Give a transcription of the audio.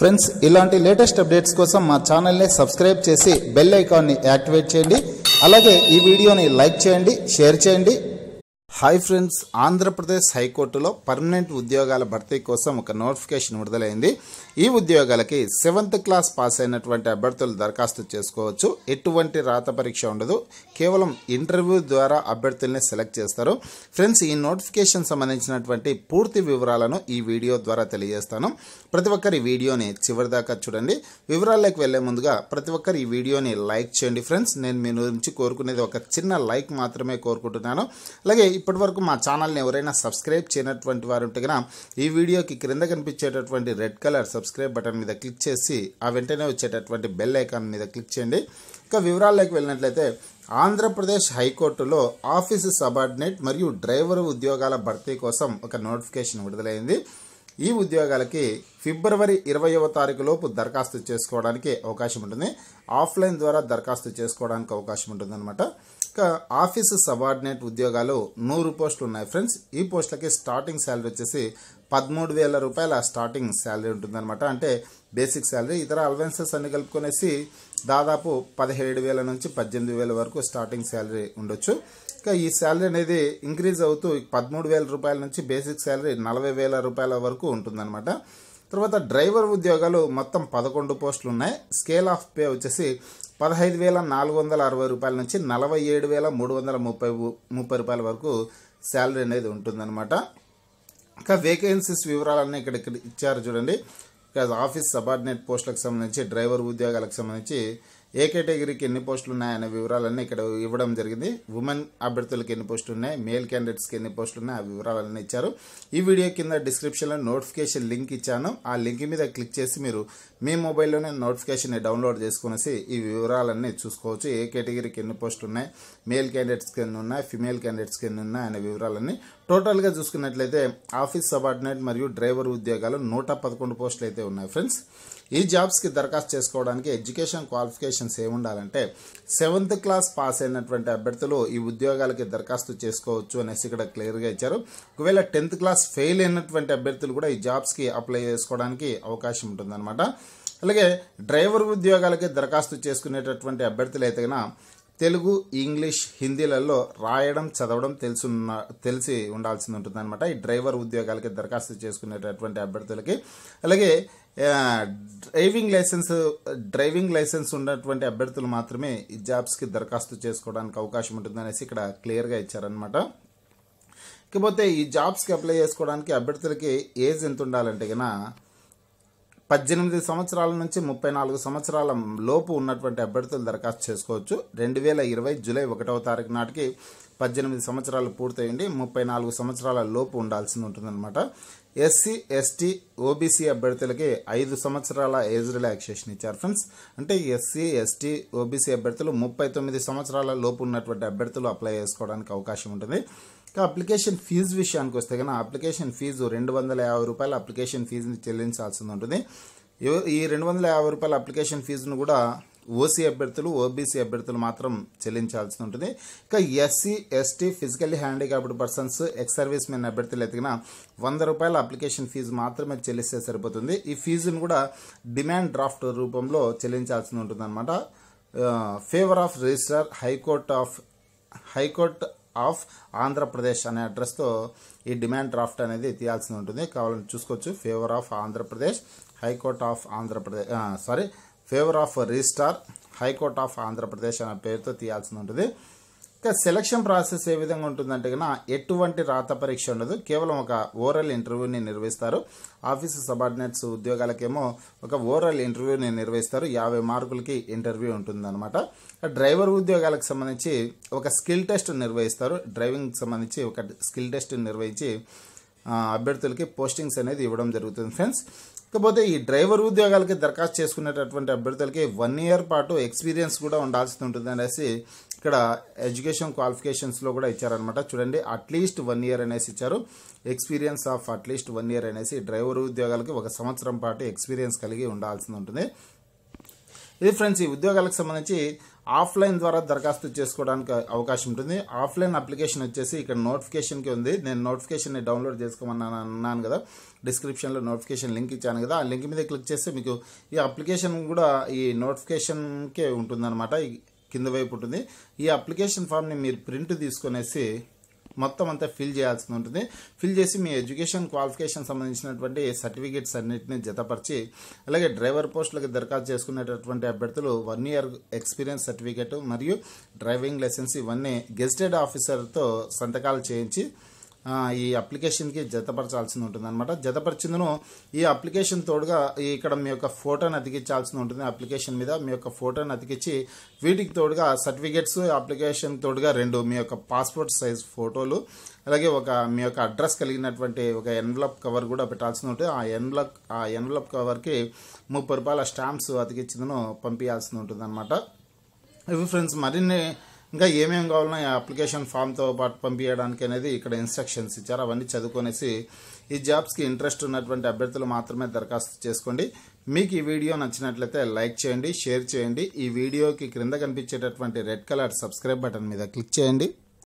friends ఇలాంటి latest updates కోసం మా ఛానల్ని సబ్స్క్రైబ్ చేసి బెల్ ఐకాన్ని యాక్టివేట్ చేయండి అలాగే ఈ వీడియోని లైక్ చేయండి షేర్ చేయండి హాయ్ ఫ్రెండ్స్ ఆంధ్రప్రదేశ్ హైకోర్టులో పర్మనెంట్ ఉద్యోగాల భర్తీ కోసం ఒక నోటిఫికేషన్ విడుదలైంది ఈ ఉద్యోగాలకి సెవెంత్ క్లాస్ పాస్ అయినటువంటి అభ్యర్థులు దరఖాస్తు చేసుకోవచ్చు ఎటువంటి రాత పరీక్ష ఉండదు కేవలం ఇంటర్వ్యూ ద్వారా అభ్యర్థుల్ని సెలెక్ట్ చేస్తారు ఫ్రెండ్స్ ఈ నోటిఫికేషన్ సంబంధించినటువంటి పూర్తి వివరాలను ఈ వీడియో ద్వారా తెలియజేస్తాను ప్రతి ఒక్కరి వీడియోని చివరిదాకా చూడండి వివరాల్లోకి వెళ్లే ముందుగా ప్రతి ఒక్కరు ఈ వీడియోని లైక్ చేయండి ఫ్రెండ్స్ నేను మీ నుంచి కోరుకునేది ఒక చిన్న లైక్ మాత్రమే కోరుకుంటున్నాను అలాగే ఇప్పటివరకు మా ఛానల్ని ఎవరైనా సబ్స్క్రైబ్ చేయనటువంటి వారు ఉంటే ఈ వీడియోకి క్రింద కనిపించేటటువంటి రెడ్ కలర్ సబ్స్క్రైబ్ బటన్ మీద క్లిక్ చేసి ఆ వెంటనే వచ్చేటటువంటి బెల్ ఐకాన్ మీద క్లిక్ చేయండి ఇంకా వివరాల్లోకి వెళ్ళినట్లయితే ఆంధ్రప్రదేశ్ హైకోర్టులో ఆఫీసు సబార్డినేట్ మరియు డ్రైవర్ ఉద్యోగాల భర్తీ కోసం ఒక నోటిఫికేషన్ విడుదలైంది ఈ ఉద్యోగాలకి ఫిబ్రవరి ఇరవైవ తారీఖు లోపు దరఖాస్తు చేసుకోవడానికి అవకాశం ఉంటుంది ఆఫ్లైన్ ద్వారా దరఖాస్తు చేసుకోవడానికి అవకాశం ఉంటుంది అనమాట ఇక ఆఫీసు సబార్డినేట్ ఉద్యోగాలు నూరు పోస్టులు ఉన్నాయి ఫ్రెండ్స్ ఈ పోస్టులకి స్టార్టింగ్ శాలరీ వచ్చేసి పదమూడు వేల రూపాయల స్టార్టింగ్ శాలరీ ఉంటుందన్నమాట అంటే బేసిక్ శాలరీ ఇతర అలవెన్సెస్ అన్ని కలుపుకొనేసి దాదాపు పదిహేడు వేల నుంచి పద్దెనిమిది వేల వరకు స్టార్టింగ్ శాలరీ ఉండొచ్చు ఇంకా ఈ శాలరీ అనేది ఇంక్రీజ్ అవుతూ పదమూడు వేల రూపాయల నుంచి బేసిక్ శాలరీ నలభై వేల రూపాయల వరకు ఉంటుందన్నమాట తర్వాత డ్రైవర్ ఉద్యోగాలు మొత్తం పదకొండు పోస్టులు ఉన్నాయి స్కేల్ ఆఫ్ పే వచ్చేసి పదహైదు వేల నాలుగు వందల అరవై రూపాయల నుంచి నలభై ఏడు వేల మూడు వందల ముప్పై ముప్పై రూపాయల వరకు శాలరీ అనేది ఉంటుందన్నమాట ఇంకా వేకెన్సీస్ వివరాలన్నీ ఇక్కడ ఇక్కడ ఇచ్చారు చూడండి ఆఫీస్ సబార్డినేట్ పోస్టులకు సంబంధించి డ్రైవర్ ఉద్యోగాలకు సంబంధించి ఏ కేటగిరీకి ఎన్ని పోస్టులు ఉన్నాయనే వివరాలన్నీ ఇక్కడ ఇవ్వడం జరిగింది ఉమెన్ అభ్యర్థులకు ఎన్ని పోస్టులు ఉన్నాయి మేల్ క్యాండిడేట్స్కి ఎన్ని పోస్టులు ఉన్నాయి ఆ వివరాలన్నీ ఇచ్చారు ఈ వీడియో కింద డిస్క్రిప్షన్లో నోటిఫికేషన్ లింక్ ఇచ్చాను ఆ లింక్ మీద క్లిక్ చేసి మీరు మీ మొబైల్లోనే నోటిఫికేషన్ని డౌన్లోడ్ చేసుకునేసి ఈ వివరాలన్నీ చూసుకోవచ్చు ఏ కేటగిరీకి ఎన్ని పోస్టులు ఉన్నాయి మేల్ క్యాండిడేట్స్కి ఎన్ని ఉన్నాయి ఫిమేల్ క్యాండిడేట్స్కి ఎన్ని ఉన్నాయి అనే వివరాలన్నీ టోటల్గా చూసుకున్నట్లయితే ఆఫీస్ సబార్డినేట్ మరియు డ్రైవర్ ఉద్యోగాలు నూట పదకొండు పోస్టులు అయితే ఉన్నాయి ఫ్రెండ్స్ ఈ జాబ్స్కి దరఖాస్తు చేసుకోవడానికి ఎడ్యుకేషన్ క్వాలిఫికేషన్స్ ఏముండాలంటే సెవెంత్ క్లాస్ పాస్ అయినటువంటి అభ్యర్థులు ఈ ఉద్యోగాలకి దరఖాస్తు చేసుకోవచ్చు అనేసి ఇక్కడ క్లియర్గా ఇచ్చారు ఒకవేళ టెన్త్ క్లాస్ ఫెయిల్ అయినటువంటి అభ్యర్థులు కూడా ఈ జాబ్స్కి అప్లై చేసుకోవడానికి అవకాశం ఉంటుందన్నమాట అలాగే డ్రైవర్ ఉద్యోగాలకి దరఖాస్తు చేసుకునేటటువంటి అభ్యర్థులు అయితే తెలుగు ఇంగ్లీష్ హిందీలలో రాయడం చదవడం తెలుసున్న తెలిసి ఉండాల్సి ఉంటుంది అనమాట ఈ డ్రైవర్ ఉద్యోగాలకి దరఖాస్తు చేసుకునేటటువంటి అభ్యర్థులకి అలాగే డ్రైవింగ్ లైసెన్స్ డ్రైవింగ్ లైసెన్స్ ఉన్నటువంటి అభ్యర్థులు మాత్రమే ఈ జాబ్స్కి దరఖాస్తు చేసుకోవడానికి అవకాశం ఉంటుంది అనేసి ఇక్కడ క్లియర్గా ఇచ్చారనమాట ఇకపోతే ఈ జాబ్స్కి అప్లై చేసుకోవడానికి అభ్యర్థులకి ఏజ్ ఎంత ఉండాలంటే కన్నా పద్దెనిమిది సంవత్సరాల నుంచి ముప్పై నాలుగు సంవత్సరాల లోపు ఉన్నటువంటి అభ్యర్థులు దరఖాస్తు చేసుకోవచ్చు రెండు వేల ఇరవై జూలై ఒకటవ తారీఖు నాటికి పద్దెనిమిది సంవత్సరాలు పూర్తయింది ముప్పై నాలుగు సంవత్సరాల లోపు ఉండాల్సి ఉంటుందన్నమాట ఎస్సీ ఎస్టీ ఓబీసీ అభ్యర్థులకి ఐదు సంవత్సరాల ఏజ్ రిలాక్సేషన్ ఇచ్చారు ఫ్రెండ్స్ అంటే ఎస్సీ ఎస్టీ ఓబీసీ అభ్యర్థులు ముప్పై తొమ్మిది సంవత్సరాల లోపు ఉన్నటువంటి అభ్యర్థులు అప్లై చేసుకోవడానికి అవకాశం ఉంటుంది అప్లికేషన్ ఫీజు విషయానికి వస్తే కానీ అప్లికేషన్ ఫీజు రెండు వందల యాభై రూపాయల అప్లికేషన్ ఫీజుని చెల్లించాల్సి ఉంటుంది ఈ రెండు వందల యాభై రూపాయల అప్లికేషన్ ఫీజును కూడా ఓసీ అభ్యర్థులు ఓబీసీ అభ్యర్థులు మాత్రం చెల్లించాల్సి ఉంటుంది ఇక SC ST physically handicapped persons ex servicemen అభ్యర్థులు ఎదిగిన వంద రూపాయల అప్లికేషన్ ఫీజు మాత్రమే చెల్లిస్తే సరిపోతుంది ఈ ఫీజును కూడా డిమాండ్ డ్రాఫ్ట్ రూపంలో చెల్లించాల్సి ఉంటుంది అనమాట favour of register high court of high court of Andhra Pradesh అనే అడ్రస్తో ఈ డిమాండ్ డ్రాఫ్ట్ అనేది తీయాల్సి ఉంటుంది కావాలని చూసుకోవచ్చు favour of Andhra Pradesh high court of Andhra Pradesh sorry favour of registrar high court of Andhra Pradesh అనే పేరుతో తీయాల్సి ఉంటుంది ఇక సెలక్షన్ ప్రాసెస్ ఏ విధంగా ఉంటుందంటే కన్నా ఎటువంటి రాత పరీక్ష ఉండదు కేవలం ఒక ఓరల్ ఇంటర్వ్యూని నిర్వహిస్తారు ఆఫీసు సబార్డినేట్స్ ఉద్యోగాలకేమో ఒక ఓరల్ ఇంటర్వ్యూని నిర్వహిస్తారు యాభై మార్కులకి ఇంటర్వ్యూ ఉంటుందన్నమాట డ్రైవర్ ఉద్యోగాలకు సంబంధించి ఒక స్కిల్ టెస్ట్ నిర్వహిస్తారు డ్రైవింగ్కి సంబంధించి ఒక స్కిల్ టెస్ట్ నిర్వహించి అభ్యర్థులకి పోస్టింగ్స్ అనేది ఇవ్వడం జరుగుతుంది ఫ్రెండ్స్ ఇకపోతే ఈ డ్రైవర్ ఉద్యోగాలకి దరఖాస్తు చేసుకునేటటువంటి అభ్యర్థులకి వన్ ఇయర్ పాటు ఎక్స్పీరియన్స్ కూడా ఉండాల్సి ఉంటుంది అనేసి ఇక్కడ ఎడ్యుకేషన్ క్వాలిఫికేషన్స్లో కూడా ఇచ్చారనమాట చూడండి అట్లీస్ట్ వన్ ఇయర్ అనేసి ఇచ్చారు experience of at least one year అనేసి డ్రైవర్ ఉద్యోగాలకి ఒక సంవత్సరం పాటు ఎక్స్పీరియన్స్ కలిగి ఉండాల్సి ఉంటుంది ఇది ఫ్రెండ్స్ ఈ ఉద్యోగాలకు సంబంధించి ఆఫ్లైన్ ద్వారా దరఖాస్తు చేసుకోవడానికి అవకాశం ఉంటుంది ఆఫ్లైన్ అప్లికేషన్ వచ్చేసి ఇక్కడ నోటిఫికేషన్కి ఉంది నేను నోటిఫికేషన్ని డౌన్లోడ్ చేసుకోమన్నాను అన్నాను కదా డిస్క్రిప్షన్లో నోటిఫికేషన్ లింక్ ఇచ్చాను కదా ఆ లింక్ మీద క్లిక్ చేస్తే మీకు ఈ అప్లికేషన్ కూడా ఈ నోటిఫికేషన్కే ఉంటుందన్నమాట కింద వైపు ఉంటుంది ఈ అప్లికేషన్ ఫామ్ని మీరు ప్రింట్ తీసుకునేసి మొత్తం అంతా ఫిల్ చేయాల్సి ఉంటుంది ఫిల్ చేసి మీ ఎడ్యుకేషన్ క్వాలిఫికేషన్ సంబంధించినటువంటి సర్టిఫికేట్స్ అన్నింటినీ జతపరిచి అలాగే డ్రైవర్ పోస్టులకు దరఖాస్తు చేసుకునేటటువంటి అభ్యర్థులు వన్ ఇయర్ ఎక్స్పీరియన్స్ సర్టిఫికేట్ మరియు డ్రైవింగ్ లైసెన్స్ ఇవన్నీ గెస్టెడ్ ఆఫీసర్తో సంతకాలు చేయించి ఈ అప్లికేషన్కి జతపరచాల్సి ఉంటుంది అనమాట జతపరిచిందను ఈ అప్లికేషన్ తోడుగా ఇక్కడ మీ యొక్క ఫోటోని అతికించాల్సి ఉంటుంది అప్లికేషన్ మీద మీ యొక్క ఫోటోని అతికించి వీటికి తోడుగా సర్టిఫికేట్స్ అప్లికేషన్ తోడుగా రెండు మీ యొక్క పాస్పోర్ట్ సైజ్ ఫోటోలు అలాగే ఒక మీ యొక్క అడ్రస్ కలిగినటువంటి ఒక ఎన్వలప్ కవర్ కూడా పెట్టాల్సి ఉంటుంది ఆ ఎన్వలప్ ఆ ఎన్వలప్ కవర్కి ముప్పై రూపాయల స్టాంప్స్ అతికించిందను పంపించాల్సి ఉంటుంది అనమాట ఇవి ఫ్రెండ్స్ మరిన్ని ఇంకా ఏమేం కావాలన్నా అప్లికేషన్ ఫామ్తో పాటు పంపించడానికి అనేది ఇక్కడ ఇన్స్ట్రక్షన్స్ ఇచ్చారు అవన్నీ చదువుకొనేసి ఈ జాబ్స్కి ఇంట్రెస్ట్ ఉన్నటువంటి అభ్యర్థులు మాత్రమే దరఖాస్తు చేసుకోండి మీకు ఈ వీడియో నచ్చినట్లయితే లైక్ చేయండి షేర్ చేయండి ఈ వీడియోకి క్రింద కనిపించేటటువంటి రెడ్ కలర్ సబ్స్క్రైబ్ బటన్ మీద క్లిక్ చేయండి